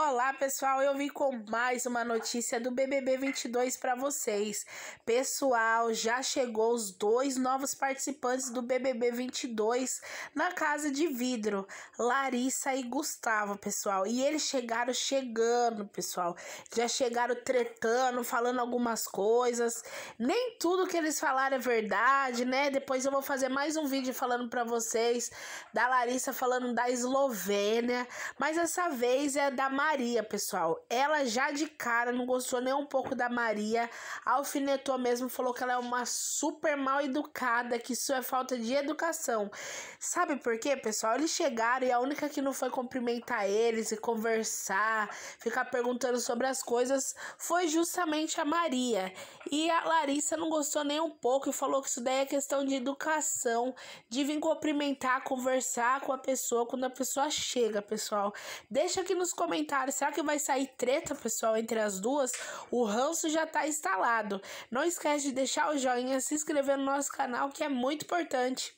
Olá, pessoal. Eu vim com mais uma notícia do BBB 22 para vocês. Pessoal, já chegou os dois novos participantes do BBB 22 na casa de vidro, Larissa e Gustavo, pessoal. E eles chegaram chegando, pessoal. Já chegaram tretando, falando algumas coisas. Nem tudo que eles falaram é verdade, né? Depois eu vou fazer mais um vídeo falando para vocês da Larissa falando da Eslovênia, mas essa vez é da Mar Maria, pessoal, ela já de cara não gostou nem um pouco da Maria, alfinetou mesmo, falou que ela é uma super mal educada, que isso é falta de educação. Sabe por quê, pessoal? Eles chegaram e a única que não foi cumprimentar eles e conversar, ficar perguntando sobre as coisas, foi justamente a Maria. E a Larissa não gostou nem um pouco e falou que isso daí é questão de educação, de vir cumprimentar, conversar com a pessoa quando a pessoa chega, pessoal. Deixa aqui nos comentários Será que vai sair treta, pessoal, entre as duas? O ranço já tá instalado. Não esquece de deixar o joinha, se inscrever no nosso canal, que é muito importante.